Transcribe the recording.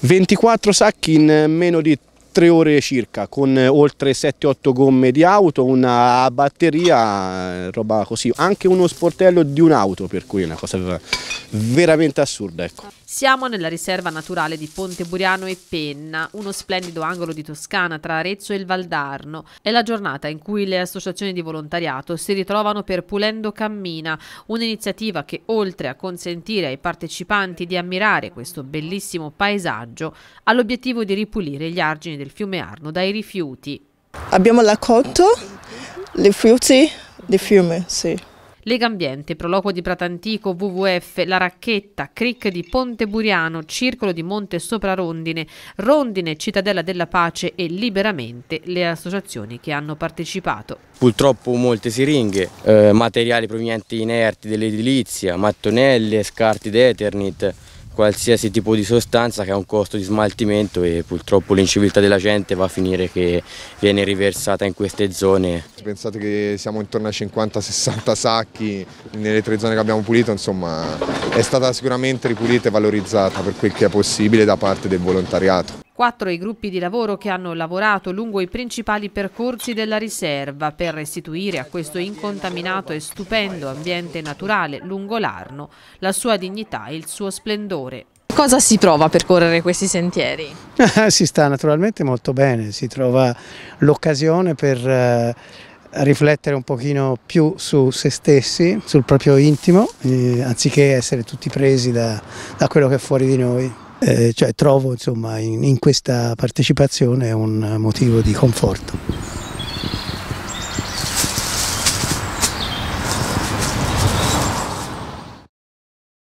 24 sacchi in eh, meno di 3 ore circa, con eh, oltre 7-8 gomme di auto, una batteria, eh, roba così, anche uno sportello di un'auto, per cui è una cosa veramente assurda. Ecco. Siamo nella riserva naturale di Ponte Buriano e Penna, uno splendido angolo di Toscana tra Arezzo e il Valdarno. È la giornata in cui le associazioni di volontariato si ritrovano per Pulendo Cammina, un'iniziativa che oltre a consentire ai partecipanti di ammirare questo bellissimo paesaggio, ha l'obiettivo di ripulire gli argini del fiume Arno dai rifiuti. Abbiamo raccolto le frutti del fiume, sì. Lega Ambiente, Proloquo di Pratantico, WWF, La Racchetta, Cric di Ponte Buriano, Circolo di Monte Sopra Rondine, Rondine, Cittadella della Pace e Liberamente le associazioni che hanno partecipato. Purtroppo molte siringhe, eh, materiali provenienti inerti dell'edilizia, mattonelle, scarti d'Eternit, qualsiasi tipo di sostanza che ha un costo di smaltimento e purtroppo l'inciviltà della gente va a finire che viene riversata in queste zone. Pensate che siamo intorno ai 50-60 sacchi nelle tre zone che abbiamo pulito, insomma è stata sicuramente ripulita e valorizzata per quel che è possibile da parte del volontariato. Quattro i gruppi di lavoro che hanno lavorato lungo i principali percorsi della riserva per restituire a questo incontaminato e stupendo ambiente naturale lungo l'Arno la sua dignità e il suo splendore. Cosa si trova a percorrere questi sentieri? si sta naturalmente molto bene, si trova l'occasione per eh, riflettere un pochino più su se stessi, sul proprio intimo, eh, anziché essere tutti presi da, da quello che è fuori di noi. Eh, cioè, trovo insomma, in, in questa partecipazione un motivo di conforto.